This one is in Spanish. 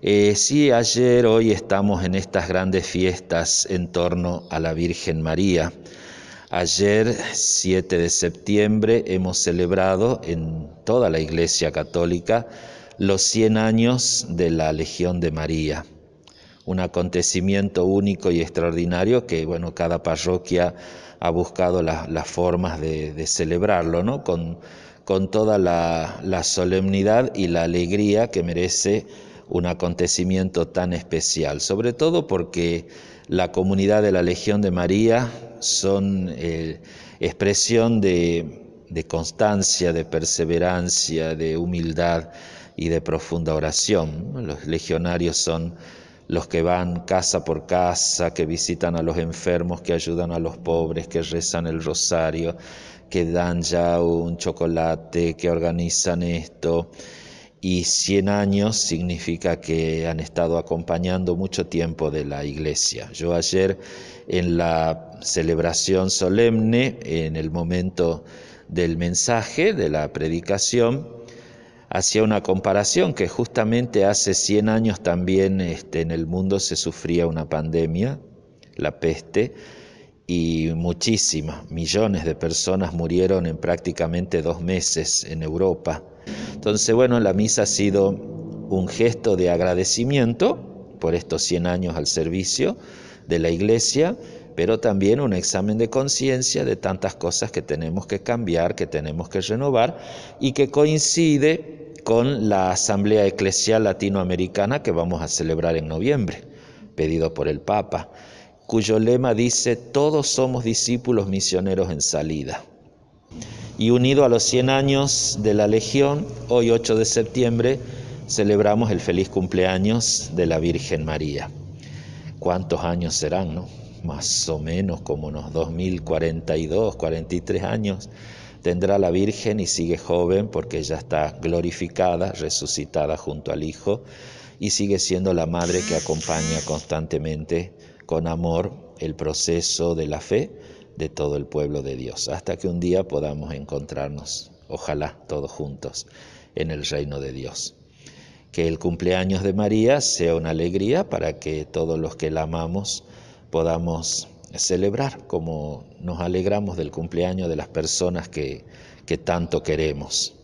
Eh, sí, ayer, hoy estamos en estas grandes fiestas en torno a la Virgen María. Ayer, 7 de septiembre, hemos celebrado en toda la Iglesia Católica los 100 años de la Legión de María un acontecimiento único y extraordinario que, bueno, cada parroquia ha buscado las formas de, celebrarlo, ¿no? Con, toda la, la, solemnidad y la alegría que merece un acontecimiento tan especial, sobre todo porque la comunidad de la Legión de María son eh, expresión de, de constancia, de perseverancia, de humildad y de profunda oración. Los legionarios son los que van casa por casa, que visitan a los enfermos, que ayudan a los pobres, que rezan el rosario, que dan ya un chocolate, que organizan esto y 100 años significa que han estado acompañando mucho tiempo de la iglesia. Yo ayer en la celebración solemne, en el momento del mensaje, de la predicación, hacía una comparación que justamente hace 100 años también este, en el mundo se sufría una pandemia, la peste, y muchísimas, millones de personas murieron en prácticamente dos meses en Europa. Entonces, bueno, la misa ha sido un gesto de agradecimiento por estos 100 años al servicio de la iglesia, pero también un examen de conciencia de tantas cosas que tenemos que cambiar, que tenemos que renovar y que coincide con la Asamblea Eclesial Latinoamericana que vamos a celebrar en noviembre, pedido por el Papa, cuyo lema dice, todos somos discípulos misioneros en salida y unido a los 100 años de la Legión, hoy 8 de septiembre celebramos el feliz cumpleaños de la Virgen María. ¿Cuántos años serán, no? Más o menos como unos 2042, 43 años tendrá la Virgen y sigue joven porque ya está glorificada, resucitada junto al Hijo y sigue siendo la madre que acompaña constantemente con amor el proceso de la fe de todo el pueblo de Dios, hasta que un día podamos encontrarnos, ojalá todos juntos, en el reino de Dios. Que el cumpleaños de María sea una alegría para que todos los que la amamos podamos celebrar como nos alegramos del cumpleaños de las personas que, que tanto queremos.